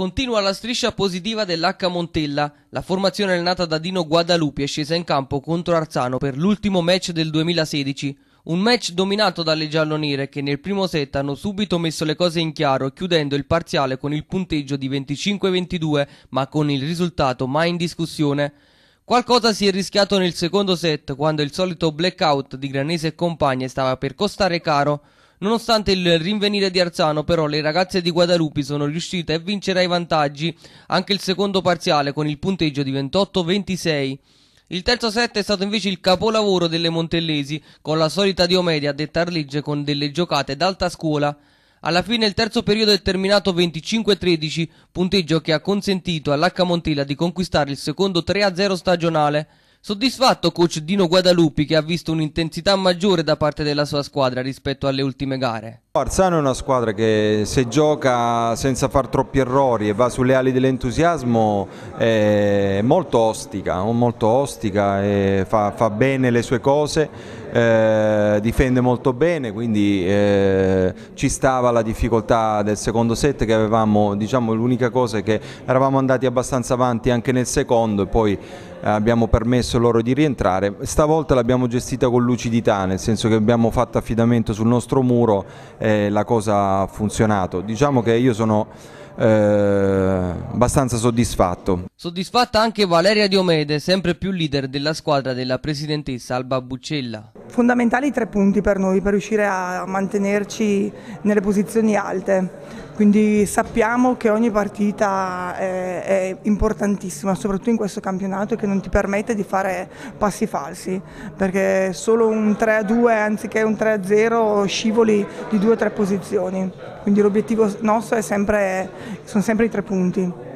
Continua la striscia positiva dell'H Montella. La formazione nata da Dino Guadalupi è scesa in campo contro Arzano per l'ultimo match del 2016. Un match dominato dalle giallonere che nel primo set hanno subito messo le cose in chiaro chiudendo il parziale con il punteggio di 25-22 ma con il risultato mai in discussione. Qualcosa si è rischiato nel secondo set quando il solito blackout di Granese e compagni stava per costare caro. Nonostante il rinvenire di Arzano, però, le ragazze di Guadalupi sono riuscite a vincere ai vantaggi anche il secondo parziale con il punteggio di 28-26. Il terzo set è stato invece il capolavoro delle Montellesi, con la solita Diomedia a dettar legge con delle giocate d'alta scuola. Alla fine il terzo periodo è terminato 25-13, punteggio che ha consentito all'H Montella di conquistare il secondo 3-0 stagionale. Soddisfatto coach Dino Guadalupi che ha visto un'intensità maggiore da parte della sua squadra rispetto alle ultime gare. Arzano è una squadra che se gioca senza far troppi errori e va sulle ali dell'entusiasmo è molto ostica, molto ostica fa, fa, bene le sue cose, eh, difende molto bene, quindi eh, ci stava la difficoltà del secondo set che avevamo, diciamo l'unica cosa è che eravamo andati abbastanza avanti anche nel secondo e poi eh, abbiamo permesso loro di rientrare. Stavolta l'abbiamo gestita con lucidità, nel senso che abbiamo fatto affidamento sul nostro muro e la cosa ha funzionato. Diciamo che io sono eh, abbastanza soddisfatto. Soddisfatta anche Valeria Diomede, sempre più leader della squadra della presidentessa Alba Buccella. Fondamentali tre punti per noi per riuscire a mantenerci nelle posizioni alte quindi sappiamo che ogni partita è, è, importantissima, soprattutto in questo campionato, che non ti permette di fare passi falsi, perché solo un 3-2 anziché un 3-0 scivoli di 2-3 posizioni, quindi l'obiettivo nostro sempre, sono sempre i tre punti.